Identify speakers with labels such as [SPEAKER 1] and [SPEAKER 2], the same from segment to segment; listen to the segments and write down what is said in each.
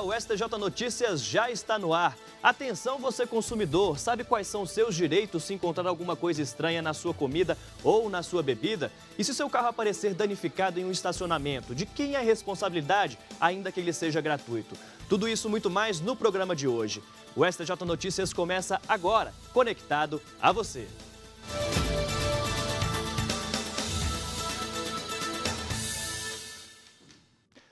[SPEAKER 1] o STJ Notícias já está no ar. Atenção você consumidor, sabe quais são seus direitos se encontrar alguma coisa estranha na sua comida ou na sua bebida? E se seu carro aparecer danificado em um estacionamento, de quem é a responsabilidade, ainda que ele seja gratuito? Tudo isso muito mais no programa de hoje. O STJ Notícias começa agora, conectado a você.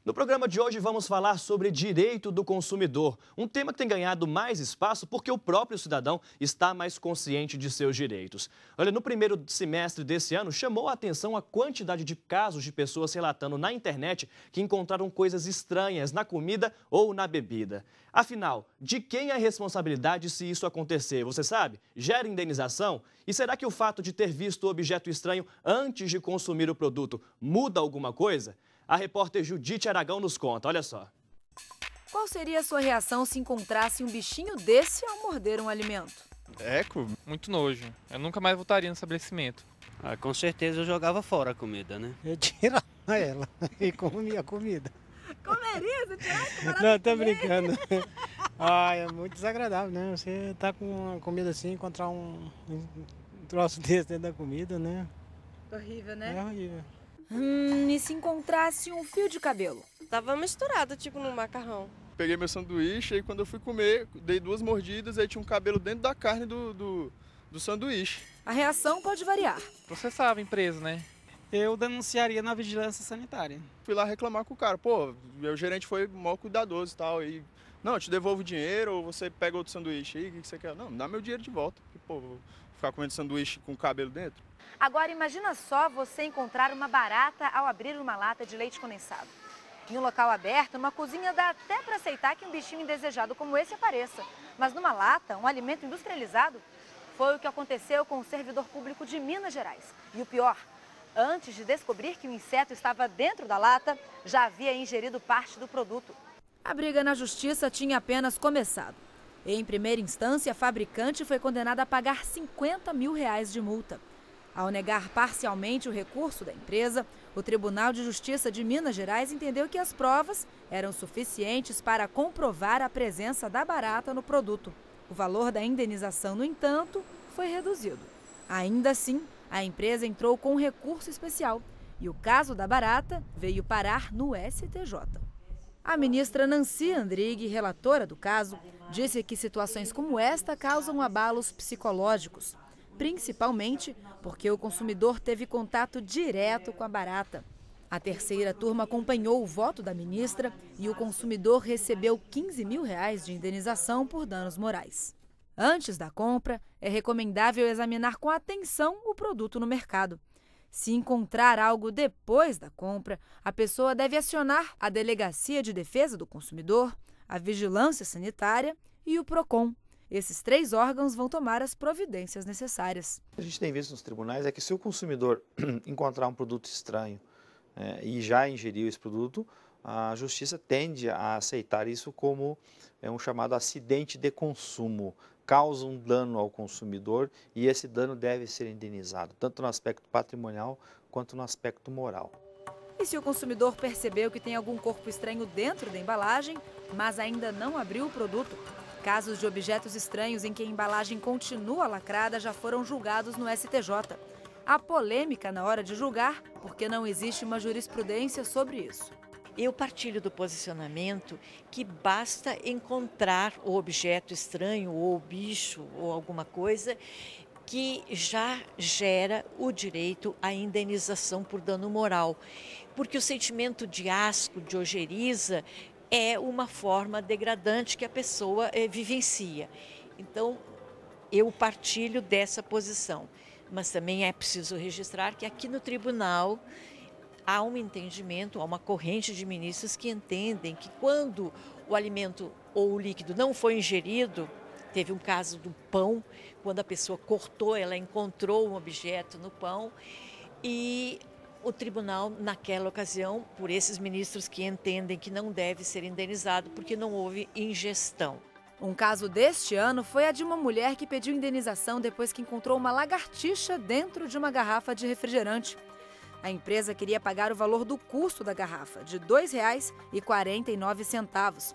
[SPEAKER 1] No programa de hoje vamos falar sobre direito do consumidor, um tema que tem ganhado mais espaço porque o próprio cidadão está mais consciente de seus direitos. Olha, no primeiro semestre desse ano chamou a atenção a quantidade de casos de pessoas relatando na internet que encontraram coisas estranhas na comida ou na bebida. Afinal, de quem é a responsabilidade se isso acontecer? Você sabe? Gera indenização? E será que o fato de ter visto o objeto estranho antes de consumir o produto muda alguma coisa? A repórter Judite Aragão nos conta, olha só.
[SPEAKER 2] Qual seria a sua reação se encontrasse um bichinho desse ao morder um alimento?
[SPEAKER 1] Eco? Muito nojo. Eu nunca mais voltaria no estabelecimento. Ah, com certeza eu jogava fora a comida, né? Eu
[SPEAKER 3] tirava ela e comia a comida.
[SPEAKER 1] Comeria? Você tirava Não, tô brincando.
[SPEAKER 3] Ah, é muito desagradável, né? Você tá com uma comida assim, encontrar um, um troço desse dentro da comida, né?
[SPEAKER 2] Horrível, né? É horrível. Hum, e se encontrasse um fio de cabelo? Tava misturado, tipo, no macarrão.
[SPEAKER 3] Peguei meu sanduíche, aí quando eu fui comer, dei duas mordidas, aí tinha um cabelo dentro da carne do, do, do sanduíche. A reação pode variar. Processava a empresa, né? Eu denunciaria na vigilância sanitária. Fui lá reclamar com o cara. Pô, meu gerente foi mal cuidadoso e tal. E, não, eu te devolvo o dinheiro ou você pega outro sanduíche aí, o que, que você quer? Não, dá meu dinheiro de volta. Porque, pô, vou ficar comendo sanduíche com cabelo dentro.
[SPEAKER 2] Agora imagina só você encontrar uma barata ao abrir uma lata de leite condensado. Em um local aberto, numa cozinha dá até para aceitar que um bichinho indesejado como esse apareça. Mas numa lata, um alimento industrializado, foi o que aconteceu com o servidor público de Minas Gerais. E o pior, antes de descobrir que o inseto estava dentro da lata, já havia ingerido parte do produto. A briga na justiça tinha apenas começado. Em primeira instância, a fabricante foi condenada a pagar 50 mil reais de multa. Ao negar parcialmente o recurso da empresa, o Tribunal de Justiça de Minas Gerais entendeu que as provas eram suficientes para comprovar a presença da barata no produto. O valor da indenização, no entanto, foi reduzido. Ainda assim, a empresa entrou com um recurso especial e o caso da barata veio parar no STJ. A ministra Nancy Andrighi, relatora do caso, disse que situações como esta causam abalos psicológicos principalmente porque o consumidor teve contato direto com a barata. A terceira turma acompanhou o voto da ministra e o consumidor recebeu 15 mil reais de indenização por danos morais. Antes da compra, é recomendável examinar com atenção o produto no mercado. Se encontrar algo depois da compra, a pessoa deve acionar a Delegacia de Defesa do Consumidor, a Vigilância Sanitária e o PROCON. Esses três órgãos vão tomar as providências necessárias.
[SPEAKER 3] A gente tem visto nos tribunais é que se o consumidor encontrar um produto estranho é, e já ingeriu esse produto, a justiça tende a aceitar isso como é, um chamado acidente de consumo. Causa um dano ao consumidor e esse dano deve ser indenizado, tanto no aspecto patrimonial quanto no aspecto moral.
[SPEAKER 2] E se o consumidor percebeu que tem algum corpo estranho dentro da embalagem, mas ainda não abriu o produto, Casos de objetos estranhos em que a embalagem continua lacrada já foram julgados no STJ. Há polêmica na hora de julgar, porque não existe uma jurisprudência sobre isso. Eu partilho do posicionamento que basta encontrar o objeto estranho ou bicho ou alguma coisa que já gera o direito à indenização por dano moral. Porque o sentimento de asco, de ojeriza, é uma forma degradante que a pessoa é, vivencia. Então, eu partilho dessa posição. Mas também é preciso registrar que aqui no tribunal há um entendimento, há uma corrente de ministros que entendem que quando o alimento ou o líquido não foi ingerido, teve um caso do pão, quando a pessoa cortou, ela encontrou um objeto no pão e o tribunal, naquela ocasião, por esses ministros que entendem que não deve ser indenizado porque não houve ingestão. Um caso deste ano foi a de uma mulher que pediu indenização depois que encontrou uma lagartixa dentro de uma garrafa de refrigerante. A empresa queria pagar o valor do custo da garrafa, de R$ 2,49.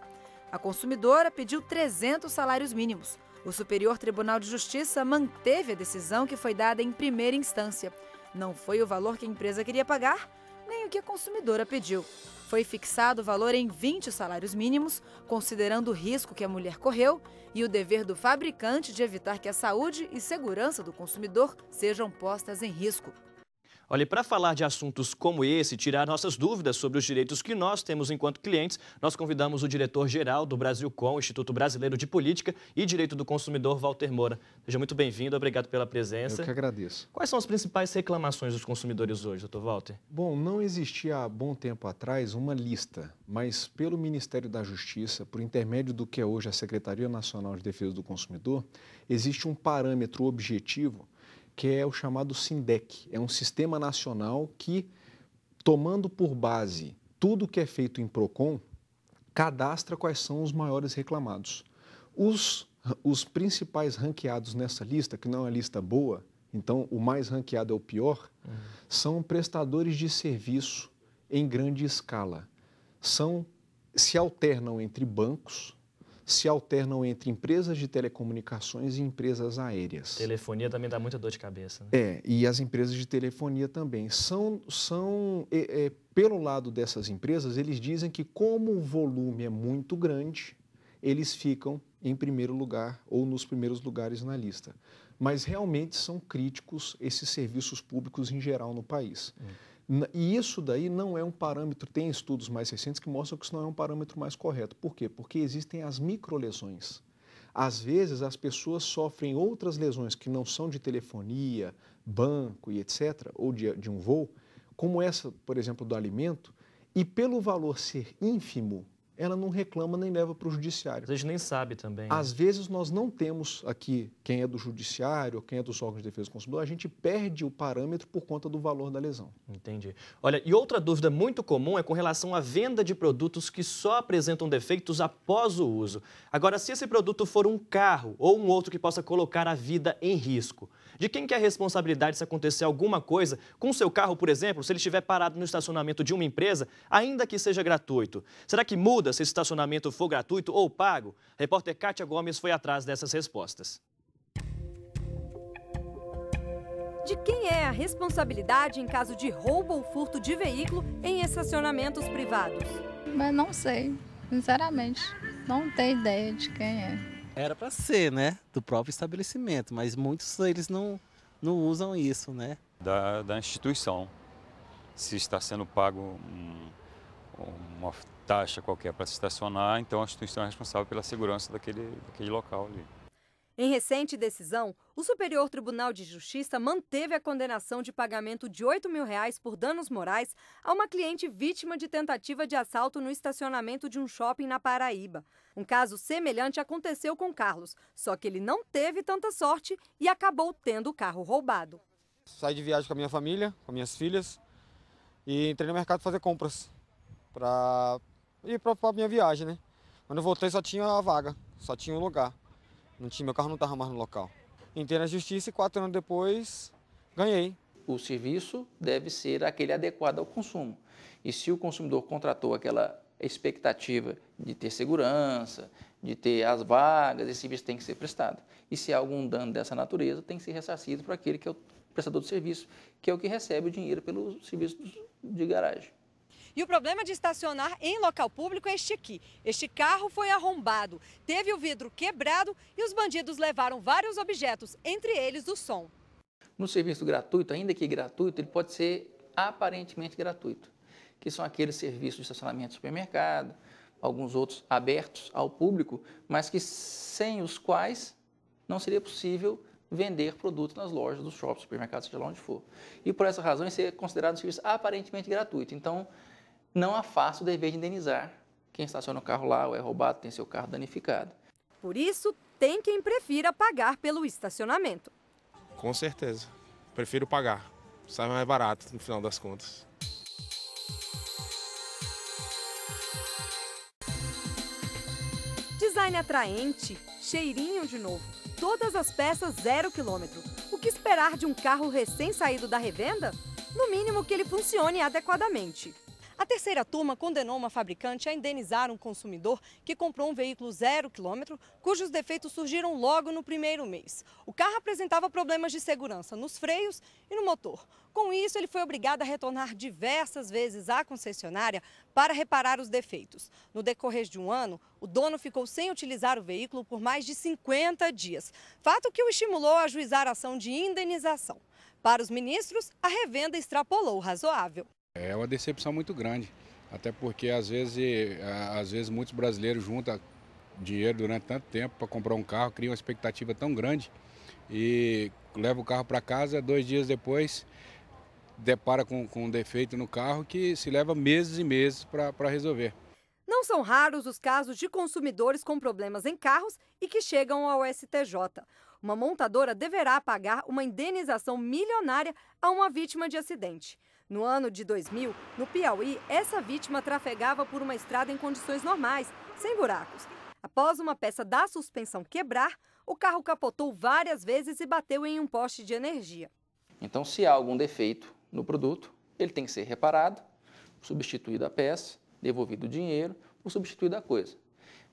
[SPEAKER 2] A consumidora pediu 300 salários mínimos. O Superior Tribunal de Justiça manteve a decisão que foi dada em primeira instância. Não foi o valor que a empresa queria pagar, nem o que a consumidora pediu. Foi fixado o valor em 20 salários mínimos, considerando o risco que a mulher correu e o dever do fabricante de evitar que a saúde e segurança do consumidor sejam postas em risco.
[SPEAKER 1] Olha, para falar de assuntos como esse tirar nossas dúvidas sobre os direitos que nós temos enquanto clientes, nós convidamos o diretor-geral do Brasilcom, Instituto Brasileiro de Política e Direito do Consumidor, Walter Moura. Seja muito bem-vindo, obrigado pela presença. Eu que agradeço. Quais são as principais reclamações dos consumidores hoje, doutor Walter? Bom, não
[SPEAKER 3] existia há bom tempo atrás uma lista, mas pelo Ministério da Justiça, por intermédio do que é hoje a Secretaria Nacional de Defesa do Consumidor, existe um parâmetro objetivo que é o chamado SINDEC. É um sistema nacional que, tomando por base tudo que é feito em PROCON, cadastra quais são os maiores reclamados. Os, os principais ranqueados nessa lista, que não é uma lista boa, então o mais ranqueado é o pior, uhum. são prestadores de serviço em grande escala. São se alternam entre bancos, se alternam entre empresas de telecomunicações e empresas aéreas.
[SPEAKER 1] Telefonia também dá muita dor de cabeça. Né?
[SPEAKER 3] É, e as empresas de telefonia também. São, são é, é, pelo lado dessas empresas, eles dizem que como o volume é muito grande, eles ficam em primeiro lugar ou nos primeiros lugares na lista. Mas realmente são críticos esses serviços públicos em geral no país. Hum. E isso daí não é um parâmetro, tem estudos mais recentes que mostram que isso não é um parâmetro mais correto. Por quê? Porque existem as microlesões. Às vezes as pessoas sofrem outras lesões que não são de telefonia, banco e etc., ou de, de um voo, como essa, por exemplo, do alimento, e pelo valor ser ínfimo, ela não reclama nem leva para o judiciário.
[SPEAKER 1] Às vezes nem sabe também. Às né?
[SPEAKER 3] vezes nós não temos aqui quem é do judiciário, quem é dos órgãos de defesa do consumidor, a gente perde o parâmetro por conta do valor da lesão.
[SPEAKER 1] Entendi. Olha, e outra dúvida muito comum é com relação à venda de produtos que só apresentam defeitos após o uso. Agora, se esse produto for um carro ou um outro que possa colocar a vida em risco, de quem que é a responsabilidade se acontecer alguma coisa com o seu carro, por exemplo, se ele estiver parado no estacionamento de uma empresa, ainda que seja gratuito? Será que muda dúvida se estacionamento for gratuito ou pago, repórter Kátia Gomes foi atrás dessas respostas.
[SPEAKER 4] De quem é a responsabilidade em caso de roubo ou furto de veículo em estacionamentos privados? Mas não sei, sinceramente. Não tenho ideia de quem é.
[SPEAKER 5] Era para ser, né? Do próprio estabelecimento, mas muitos eles não, não usam isso, né?
[SPEAKER 2] Da, da instituição. Se está sendo pago uma taxa qualquer para se estacionar, então a instituição é responsável pela segurança daquele, daquele local ali.
[SPEAKER 4] Em recente decisão, o Superior Tribunal de Justiça manteve a condenação de pagamento de 8 mil reais por danos morais a uma cliente vítima de tentativa de assalto no estacionamento de um shopping na Paraíba. Um caso semelhante aconteceu com Carlos, só que ele não teve tanta sorte e acabou tendo o carro roubado.
[SPEAKER 3] Saí de viagem com a minha família, com minhas filhas, e entrei no mercado fazer compras para ir para a minha viagem, né? Quando eu voltei só tinha a vaga, só tinha um lugar. Não tinha, meu carro não estava mais no local.
[SPEAKER 5] Entrei na justiça e quatro anos depois ganhei. O serviço deve ser aquele adequado ao consumo. E se o consumidor contratou aquela expectativa de ter segurança, de ter as vagas, esse serviço tem que ser prestado. E se há algum dano dessa natureza, tem que ser ressarcido para aquele que é o prestador do serviço, que é o que recebe o dinheiro pelo serviço de garagem.
[SPEAKER 4] E o problema de estacionar em local público é este aqui. Este carro foi arrombado, teve o vidro quebrado e os bandidos levaram vários objetos, entre eles o som.
[SPEAKER 5] No serviço gratuito, ainda que gratuito, ele pode ser aparentemente gratuito, que são aqueles serviços de estacionamento de supermercado, alguns outros abertos ao público, mas que sem os quais não seria possível vender produtos nas lojas, dos shoppings, supermercados, seja lá onde for. E por essa razão, isso é considerado um serviço aparentemente gratuito. Então, não afasta o dever de indenizar quem estaciona o carro lá ou é roubado, tem seu carro danificado.
[SPEAKER 4] Por isso, tem quem prefira pagar pelo estacionamento.
[SPEAKER 3] Com certeza. Prefiro pagar. Sai mais barato no final das contas.
[SPEAKER 4] Design atraente, cheirinho de novo. Todas as peças zero quilômetro. O que esperar de um carro recém-saído da revenda? No mínimo que ele funcione adequadamente. A terceira turma condenou uma fabricante a indenizar um consumidor que comprou um veículo zero quilômetro, cujos defeitos surgiram logo no primeiro mês. O carro apresentava problemas de segurança nos freios e no motor. Com isso, ele foi obrigado a retornar diversas vezes à concessionária para reparar os defeitos. No decorrer de um ano, o dono ficou sem utilizar o veículo por mais de 50 dias, fato que o estimulou a ajuizar a ação de indenização. Para os ministros, a revenda extrapolou o razoável.
[SPEAKER 3] É uma decepção muito grande, até porque às vezes, às vezes muitos brasileiros juntam dinheiro durante tanto tempo para comprar um carro, criam uma expectativa tão grande e leva o carro para casa, dois dias depois depara com, com um defeito no carro que se leva meses e meses para resolver.
[SPEAKER 4] Não são raros os casos de consumidores com problemas em carros e que chegam ao STJ. Uma montadora deverá pagar uma indenização milionária a uma vítima de acidente. No ano de 2000, no Piauí, essa vítima trafegava por uma estrada em condições normais, sem buracos. Após uma peça da suspensão quebrar, o carro capotou várias vezes e bateu em um poste de energia.
[SPEAKER 5] Então, se há algum defeito no produto, ele tem que ser reparado, substituída a peça, devolvido o dinheiro ou substituída a coisa.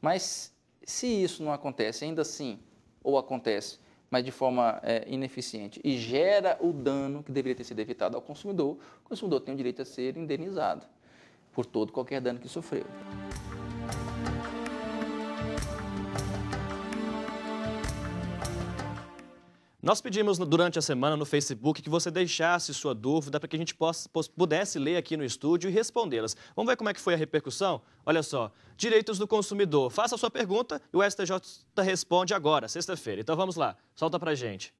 [SPEAKER 5] Mas se isso não acontece, ainda assim, ou acontece mas de forma é, ineficiente e gera o dano que deveria ter sido evitado ao consumidor, o consumidor tem o direito a ser indenizado por todo qualquer dano que sofreu. Nós pedimos durante
[SPEAKER 1] a semana no Facebook que você deixasse sua dúvida para que a gente possa, pudesse ler aqui no estúdio e respondê-las. Vamos ver como é que foi a repercussão? Olha só, direitos do consumidor. Faça a sua pergunta e o STJ responde agora, sexta-feira. Então vamos lá, solta para gente.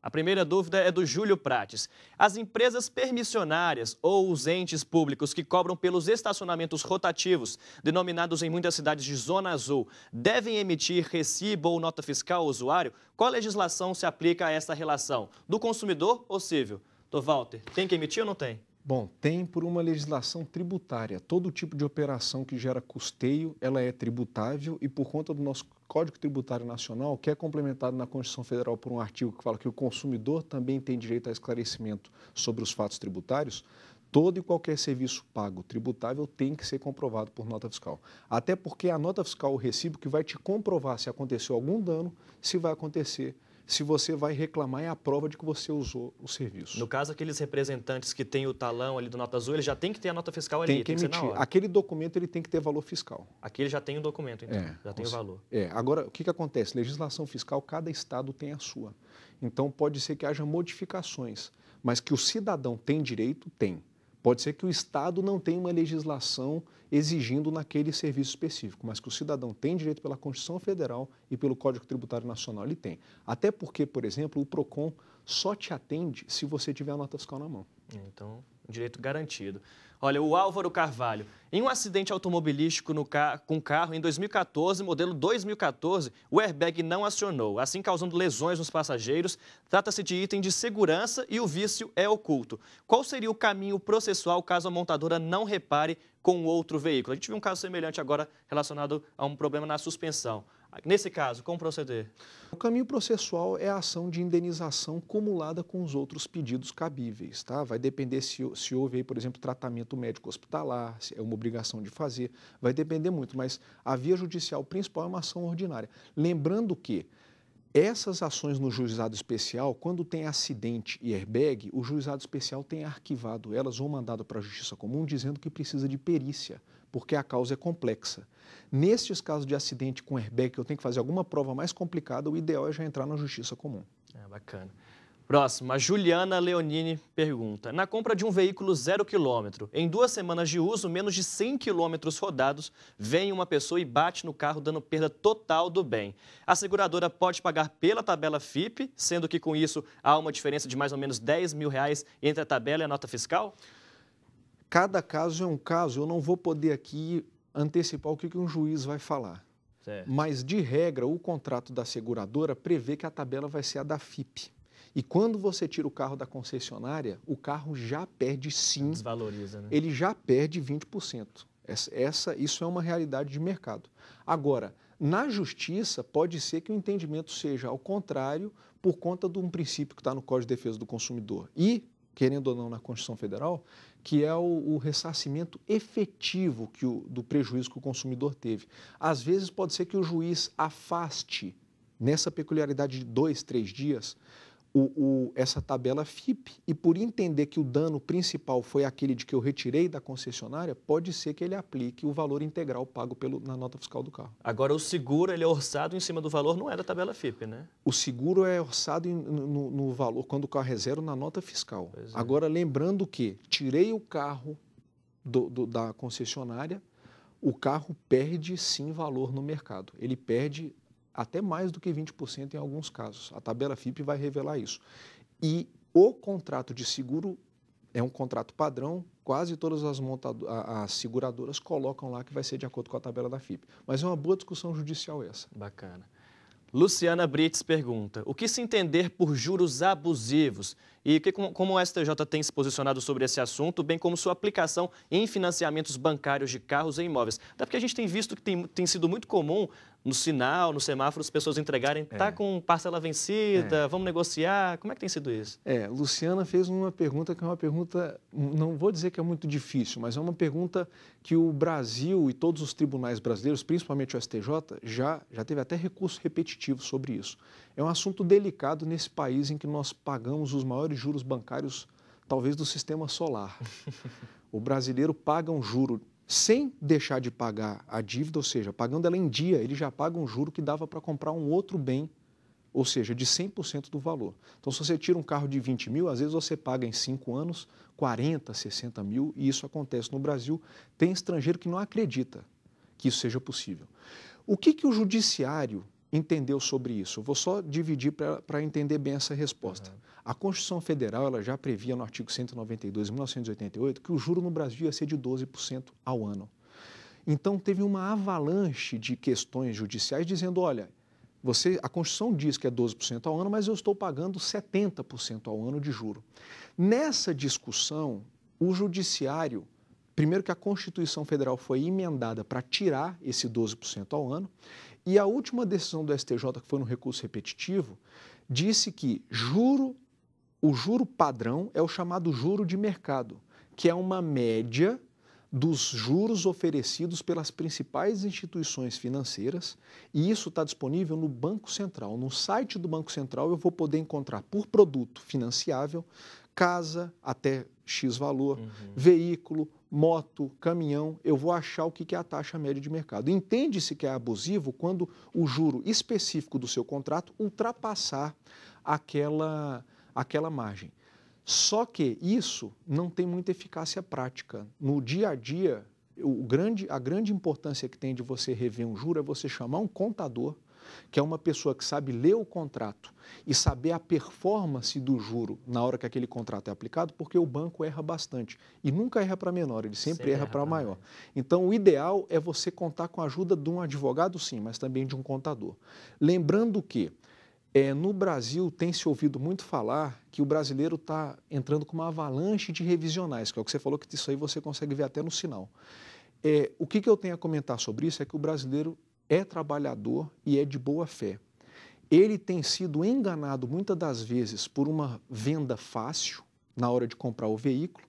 [SPEAKER 1] A primeira dúvida é do Júlio Prates. As empresas permissionárias ou os entes públicos que cobram pelos estacionamentos rotativos, denominados em muitas cidades de zona azul, devem emitir recibo ou nota fiscal ao usuário? Qual legislação se aplica a essa relação? Do consumidor ou civil? Do Walter, tem que emitir ou não tem?
[SPEAKER 3] Bom, tem por uma legislação tributária. Todo tipo de operação que gera custeio, ela é tributável e por conta do nosso Código Tributário Nacional, que é complementado na Constituição Federal por um artigo que fala que o consumidor também tem direito a esclarecimento sobre os fatos tributários, todo e qualquer serviço pago tributável tem que ser comprovado por nota fiscal. Até porque a nota fiscal, o recibo, que vai te comprovar se aconteceu algum dano, se vai acontecer se você vai reclamar é a prova de que você usou o serviço.
[SPEAKER 1] No caso, aqueles representantes que têm o talão ali do Nota Azul, ele já tem que ter a nota fiscal ali, tem que, tem que emitir.
[SPEAKER 3] Aquele documento ele tem que ter valor fiscal.
[SPEAKER 1] Aquele já tem o documento, então, é, já tem o valor.
[SPEAKER 3] É, agora, o que, que acontece? Legislação fiscal, cada estado tem a sua. Então, pode ser que haja modificações, mas que o cidadão tem direito, tem. Pode ser que o Estado não tenha uma legislação exigindo naquele serviço específico, mas que o cidadão tem direito pela Constituição Federal e pelo Código Tributário Nacional, ele tem. Até porque, por exemplo, o PROCON só te atende se você tiver a nota fiscal na mão.
[SPEAKER 1] Então, direito garantido. Olha, o Álvaro Carvalho. Em um acidente automobilístico car com carro em 2014, modelo 2014, o airbag não acionou, assim causando lesões nos passageiros. Trata-se de item de segurança e o vício é oculto. Qual seria o caminho processual caso a montadora não repare com outro veículo? A gente viu um caso semelhante agora relacionado a um problema na suspensão. Nesse caso, como proceder?
[SPEAKER 3] O caminho processual é a ação de indenização cumulada com os outros pedidos cabíveis. Tá? Vai depender se, se houve, aí, por exemplo, tratamento médico hospitalar, se é uma obrigação de fazer, vai depender muito, mas a via judicial principal é uma ação ordinária. Lembrando que essas ações no juizado especial, quando tem acidente e airbag, o juizado especial tem arquivado elas ou mandado para a Justiça Comum dizendo que precisa de perícia, porque a causa é complexa. Nestes casos de acidente com airbag, que eu tenho que fazer alguma prova mais complicada, o ideal é já entrar na Justiça Comum.
[SPEAKER 1] É, bacana. Próxima, Juliana Leonini pergunta: Na compra de um veículo zero quilômetro, em duas semanas de uso, menos de 100 quilômetros rodados, vem uma pessoa e bate no carro, dando perda total do bem. A seguradora pode pagar pela tabela FIP, sendo que com isso há uma diferença de mais ou menos 10 mil reais entre a tabela e a nota fiscal? Cada
[SPEAKER 3] caso é um caso. Eu não vou poder aqui antecipar o que um juiz vai falar. Certo. Mas, de regra, o contrato da seguradora prevê que a tabela vai ser a da FIP. E quando você tira o carro da concessionária, o carro já perde sim.
[SPEAKER 1] Desvaloriza, né?
[SPEAKER 3] Ele já perde 20%. Essa, essa, isso é uma realidade de mercado. Agora, na justiça, pode ser que o entendimento seja ao contrário, por conta de um princípio que está no Código de Defesa do Consumidor e, querendo ou não, na Constituição Federal, que é o, o ressarcimento efetivo que o, do prejuízo que o consumidor teve. Às vezes, pode ser que o juiz afaste, nessa peculiaridade de dois, três dias, o, o, essa tabela FIP e por entender que o dano principal foi aquele de que eu retirei da concessionária, pode ser que ele aplique o valor integral pago pelo, na nota fiscal do carro.
[SPEAKER 1] Agora, o seguro ele é orçado em cima do valor, não é da tabela FIP, né?
[SPEAKER 3] O seguro é orçado em, no, no, valor, quando o carro é zero, na nota fiscal. É. Agora, lembrando que tirei o carro do, do, da concessionária, o carro perde sim valor no mercado. Ele perde até mais do que 20% em alguns casos. A tabela FIP vai revelar isso. E o contrato de seguro é um contrato padrão, quase todas as, as, seguradoras colocam lá que vai ser de acordo com a tabela da FIP. Mas é uma boa discussão judicial
[SPEAKER 1] essa. Bacana. Luciana Brites pergunta: o que se entender por juros abusivos? E que, como o STJ tem se posicionado sobre esse assunto, bem como sua aplicação em financiamentos bancários de carros e imóveis? Até porque a gente tem visto que tem, tem sido muito comum no sinal, no semáforo, as pessoas entregarem, está é. com parcela vencida, é. vamos negociar? Como é que tem sido isso?
[SPEAKER 3] É, Luciana fez uma pergunta que é uma pergunta, não vou dizer que é muito difícil, mas é uma pergunta que o Brasil e todos os tribunais brasileiros, principalmente o STJ, já, já teve até recurso repetitivo sobre isso. É um assunto delicado nesse país em que nós pagamos os maiores juros bancários, talvez, do sistema solar. o brasileiro paga um juro sem deixar de pagar a dívida, ou seja, pagando ela em dia, ele já paga um juro que dava para comprar um outro bem, ou seja, de 100% do valor. Então, se você tira um carro de 20 mil, às vezes você paga em 5 anos 40, 60 mil, e isso acontece no Brasil. Tem estrangeiro que não acredita que isso seja possível. O que, que o judiciário entendeu sobre isso? Vou só dividir para entender bem essa resposta. Uhum. A Constituição Federal ela já previa no artigo 192 de 1988 que o juro no Brasil ia ser de 12% ao ano. Então teve uma avalanche de questões judiciais dizendo, olha, você, a Constituição diz que é 12% ao ano, mas eu estou pagando 70% ao ano de juro. Nessa discussão, o judiciário, primeiro que a Constituição Federal foi emendada para tirar esse 12% ao ano, e a última decisão do STJ, que foi no recurso repetitivo, disse que juro, o juro padrão é o chamado juro de mercado, que é uma média dos juros oferecidos pelas principais instituições financeiras, e isso está disponível no Banco Central. No site do Banco Central eu vou poder encontrar por produto financiável casa até X valor, uhum. veículo, moto, caminhão, eu vou achar o que é a taxa média de mercado. Entende-se que é abusivo quando o juro específico do seu contrato ultrapassar aquela, aquela margem. Só que isso não tem muita eficácia prática. No dia a dia, o grande, a grande importância que tem de você rever um juro é você chamar um contador que é uma pessoa que sabe ler o contrato e saber a performance do juro na hora que aquele contrato é aplicado, porque o banco erra bastante e nunca erra para menor, ele sempre, sempre erra, para maior. maior. Então, o ideal é você contar com a ajuda de um advogado, sim, mas também de um contador. Lembrando que é, no Brasil tem se ouvido muito falar que o brasileiro está entrando com uma avalanche de revisionais, que é o que você falou que isso aí você consegue ver até no sinal. É, o que, que eu tenho a comentar sobre isso é que o brasileiro é trabalhador e é de boa fé. Ele tem sido enganado muitas das vezes por uma venda fácil na hora de comprar o veículo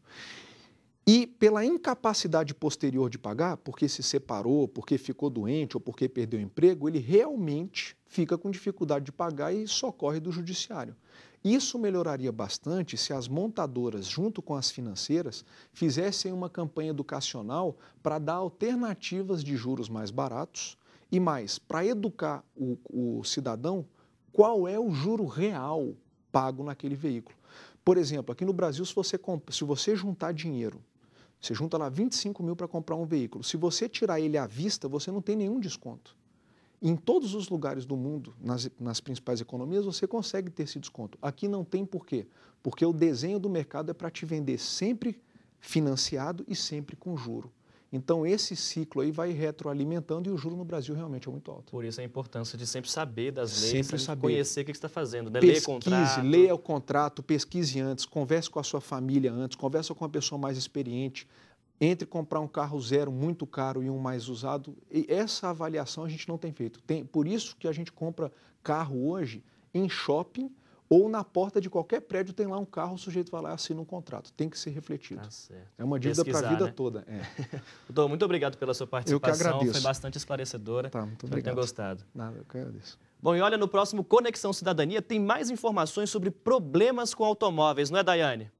[SPEAKER 3] e pela incapacidade posterior de pagar, porque se separou, porque ficou doente ou porque perdeu o emprego, ele realmente fica com dificuldade de pagar e socorre do judiciário. Isso melhoraria bastante se as montadoras, junto com as financeiras, fizessem uma campanha educacional para dar alternativas de juros mais baratos e mais, para educar o, o cidadão, qual é o juro real pago naquele veículo? Por exemplo, aqui no Brasil, se você, se você juntar dinheiro, você junta lá 25 mil para comprar um veículo, se você tirar ele à vista, você não tem nenhum desconto. Em todos os lugares do mundo, nas, nas principais economias, você consegue ter esse desconto. Aqui não tem por quê? Porque o desenho do mercado é para te vender sempre financiado e sempre com juro. Então, esse ciclo aí vai retroalimentando e o juro no Brasil realmente é muito alto.
[SPEAKER 1] Por isso a importância de sempre saber das leis, sempre saber. conhecer o que está fazendo, né? pesquise, ler contrato. leia
[SPEAKER 3] o contrato, pesquise antes, converse com a sua família antes, converse com uma pessoa mais experiente, entre comprar um carro zero muito caro e um mais usado. E essa avaliação a gente não tem feito. Tem, por isso que a gente compra carro hoje em shopping ou na porta de qualquer prédio tem lá um carro, o sujeito vai lá e assina um contrato. Tem que ser refletido. Tá é uma dívida para a vida né?
[SPEAKER 1] toda. É. Doutor, muito obrigado pela sua participação. Eu que agradeço. Foi bastante esclarecedora. Tá, muito obrigado. Espero que gostado. Nada, eu que agradeço. Bom, e olha, no próximo Conexão Cidadania tem mais informações sobre problemas com automóveis, não é, Daiane?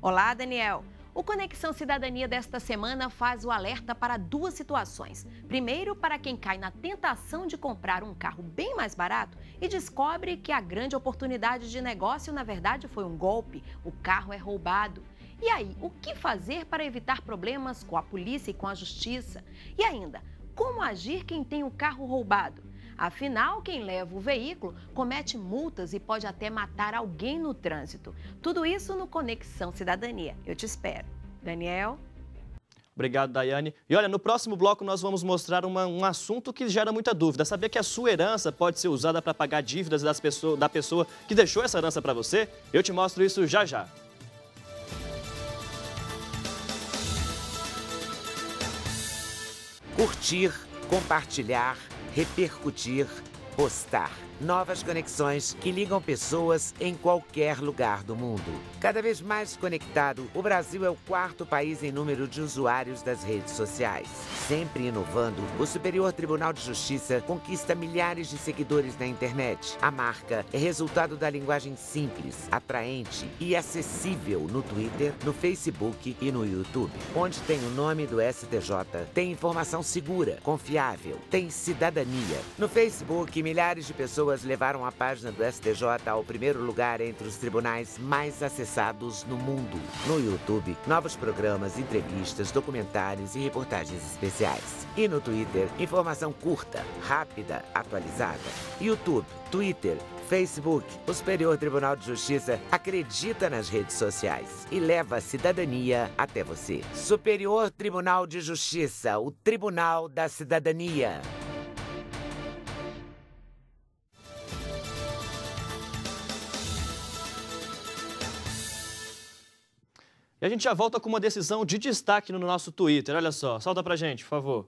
[SPEAKER 1] Olá,
[SPEAKER 2] Daniel. O Conexão Cidadania desta semana faz o alerta para duas situações. Primeiro, para quem cai na tentação de comprar um carro bem mais barato e descobre que a grande oportunidade de negócio, na verdade, foi um golpe. O carro é roubado. E aí, o que fazer para evitar problemas com a polícia e com a justiça? E ainda, como agir quem tem o carro roubado? Afinal, quem leva o veículo comete multas e pode até matar alguém no trânsito. Tudo isso no Conexão Cidadania. Eu te espero. Daniel?
[SPEAKER 1] Obrigado, Daiane. E olha, no próximo bloco nós vamos mostrar uma, um assunto que gera muita dúvida. Saber que a sua herança pode ser usada para pagar dívidas das pessoa, da pessoa que deixou essa herança para você? Eu te mostro isso já já.
[SPEAKER 6] Curtir, compartilhar repercutir Postar Novas conexões que ligam pessoas em qualquer lugar do mundo. Cada vez mais conectado, o Brasil é o quarto país em número de usuários das redes sociais. Sempre inovando, o Superior Tribunal de Justiça conquista milhares de seguidores na internet. A marca é resultado da linguagem simples, atraente e acessível no Twitter, no Facebook e no YouTube. Onde tem o nome do STJ, tem informação segura, confiável, tem cidadania. No Facebook, Milhares de pessoas levaram a página do STJ ao primeiro lugar entre os tribunais mais acessados no mundo. No YouTube, novos programas, entrevistas, documentários e reportagens especiais. E no Twitter, informação curta, rápida, atualizada. YouTube, Twitter, Facebook. O Superior Tribunal de Justiça acredita nas redes sociais e leva a cidadania até você. Superior Tribunal de Justiça, o Tribunal da Cidadania.
[SPEAKER 1] E a gente já volta com uma decisão de destaque no nosso Twitter. Olha só, solta pra gente, por favor.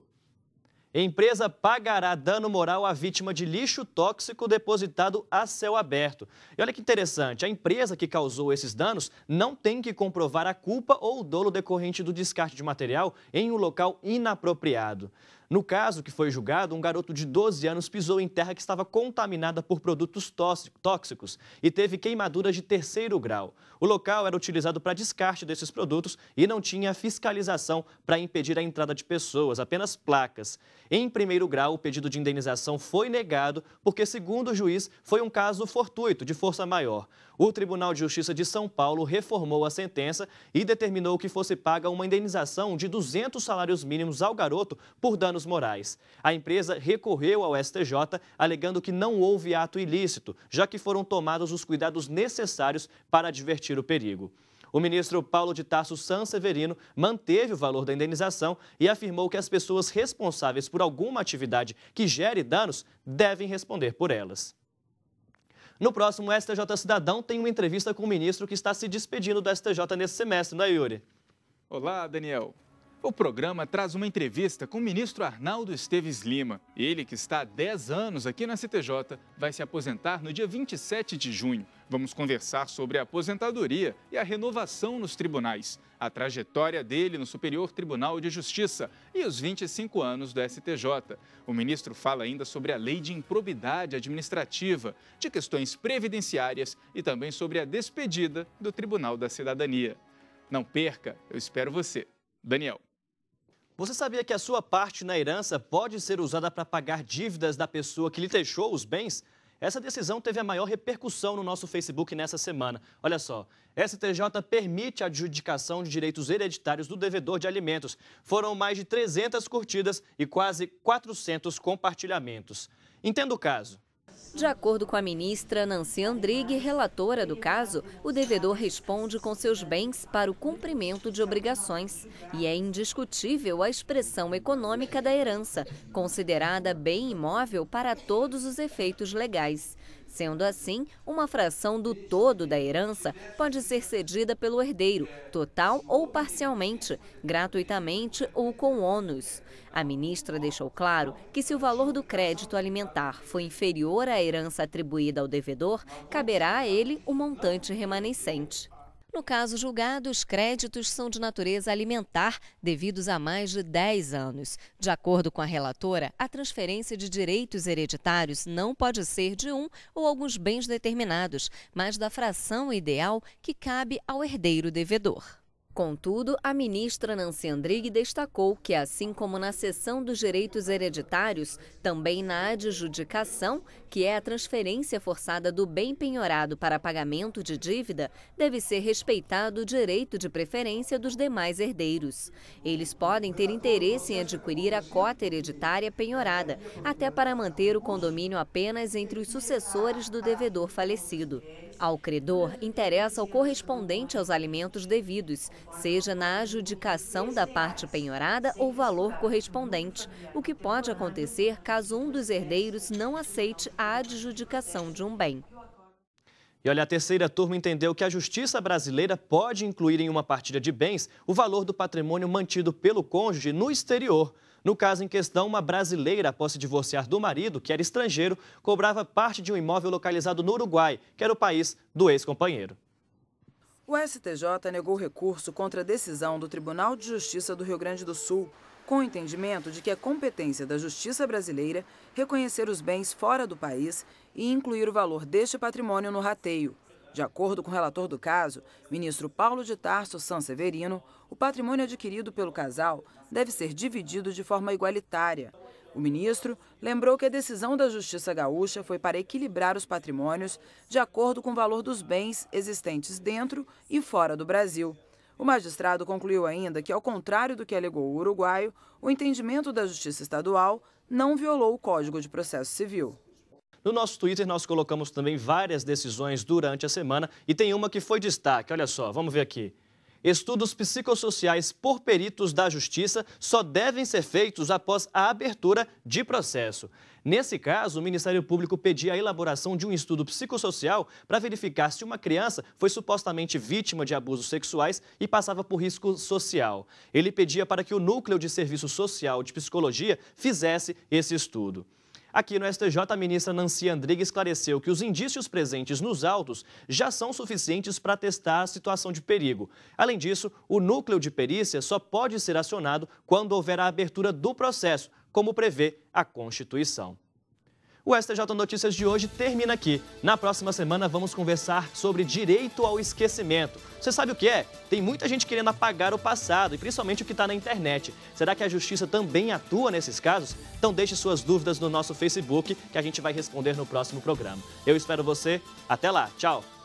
[SPEAKER 1] Empresa pagará dano moral à vítima de lixo tóxico depositado a céu aberto. E olha que interessante, a empresa que causou esses danos não tem que comprovar a culpa ou o dolo decorrente do descarte de material em um local inapropriado. No caso que foi julgado, um garoto de 12 anos pisou em terra que estava contaminada por produtos tóxicos e teve queimaduras de terceiro grau. O local era utilizado para descarte desses produtos e não tinha fiscalização para impedir a entrada de pessoas, apenas placas. Em primeiro grau, o pedido de indenização foi negado porque, segundo o juiz, foi um caso fortuito, de força maior. O Tribunal de Justiça de São Paulo reformou a sentença e determinou que fosse paga uma indenização de 200 salários mínimos ao garoto por danos danos morais. A empresa recorreu ao STJ, alegando que não houve ato ilícito, já que foram tomados os cuidados necessários para advertir o perigo. O ministro Paulo de Tarso Sanseverino manteve o valor da indenização e afirmou que as pessoas responsáveis por alguma atividade que gere danos devem responder por elas. No próximo STJ Cidadão tem uma entrevista com o ministro que está se despedindo do STJ nesse semestre, não é, Yuri? Olá, Daniel. O programa traz uma entrevista com o ministro Arnaldo Esteves Lima. Ele, que está há 10
[SPEAKER 3] anos aqui na CTJ, vai se aposentar no dia 27 de junho. Vamos conversar sobre a aposentadoria e a renovação nos tribunais, a trajetória dele no Superior Tribunal de Justiça e os 25 anos do STJ. O ministro fala ainda sobre a lei de improbidade administrativa, de questões previdenciárias e também sobre a
[SPEAKER 1] despedida do Tribunal da Cidadania. Não perca, eu espero você. Daniel. Você sabia que a sua parte na herança pode ser usada para pagar dívidas da pessoa que lhe deixou os bens? Essa decisão teve a maior repercussão no nosso Facebook nessa semana. Olha só, STJ permite a adjudicação de direitos hereditários do devedor de alimentos. Foram mais de 300 curtidas e quase 400 compartilhamentos. Entenda o caso.
[SPEAKER 7] De acordo com a ministra Nancy Andrighi, relatora do caso, o devedor responde com seus bens para o cumprimento de obrigações. E é indiscutível a expressão econômica da herança, considerada bem imóvel para todos os efeitos legais. Sendo assim, uma fração do todo da herança pode ser cedida pelo herdeiro, total ou parcialmente, gratuitamente ou com ônus. A ministra deixou claro que se o valor do crédito alimentar foi inferior à herança atribuída ao devedor, caberá a ele o montante remanescente. No caso julgado, os créditos são de natureza alimentar, devidos a mais de 10 anos. De acordo com a relatora, a transferência de direitos hereditários não pode ser de um ou alguns bens determinados, mas da fração ideal que cabe ao herdeiro devedor. Contudo, a ministra Nancy Andrighi destacou que, assim como na cessão dos direitos hereditários, também na adjudicação, que é a transferência forçada do bem penhorado para pagamento de dívida, deve ser respeitado o direito de preferência dos demais herdeiros. Eles podem ter interesse em adquirir a cota hereditária penhorada, até para manter o condomínio apenas entre os sucessores do devedor falecido. Ao credor, interessa o correspondente aos alimentos devidos, seja na adjudicação da parte penhorada ou valor correspondente, o que pode acontecer caso um dos herdeiros não aceite a adjudicação de um bem.
[SPEAKER 1] E olha, a terceira turma entendeu que a justiça brasileira pode incluir em uma partilha de bens o valor do patrimônio mantido pelo cônjuge no exterior. No caso em questão, uma brasileira, após se divorciar do marido, que era estrangeiro, cobrava parte de um imóvel localizado no Uruguai, que era o país do ex-companheiro.
[SPEAKER 2] O STJ negou recurso contra a decisão do Tribunal de Justiça do Rio Grande do Sul, com o entendimento de que é competência da justiça brasileira reconhecer os bens fora do país e incluir o valor deste patrimônio no rateio. De acordo com o relator do caso, ministro Paulo de Tarso Severino, o patrimônio adquirido pelo casal deve ser dividido de forma igualitária. O ministro lembrou que a decisão da Justiça Gaúcha foi para equilibrar os patrimônios de acordo com o valor dos bens existentes dentro e fora do Brasil. O magistrado concluiu ainda que, ao contrário do que alegou o uruguaio, o entendimento da Justiça Estadual não violou o Código de Processo
[SPEAKER 1] Civil. No nosso Twitter, nós colocamos também várias decisões durante a semana e tem uma que foi destaque. Olha só, vamos ver aqui. Estudos psicossociais por peritos da justiça só devem ser feitos após a abertura de processo. Nesse caso, o Ministério Público pedia a elaboração de um estudo psicossocial para verificar se uma criança foi supostamente vítima de abusos sexuais e passava por risco social. Ele pedia para que o Núcleo de Serviço Social de Psicologia fizesse esse estudo. Aqui no STJ, a ministra Nancy Andriga esclareceu que os indícios presentes nos autos já são suficientes para testar a situação de perigo. Além disso, o núcleo de perícia só pode ser acionado quando houver a abertura do processo, como prevê a Constituição. O STJ Notícias de hoje termina aqui. Na próxima semana vamos conversar sobre direito ao esquecimento. Você sabe o que é? Tem muita gente querendo apagar o passado e principalmente o que está na internet. Será que a justiça também atua nesses casos? Então deixe suas dúvidas no nosso Facebook que a gente vai responder no próximo programa. Eu espero você. Até lá. Tchau.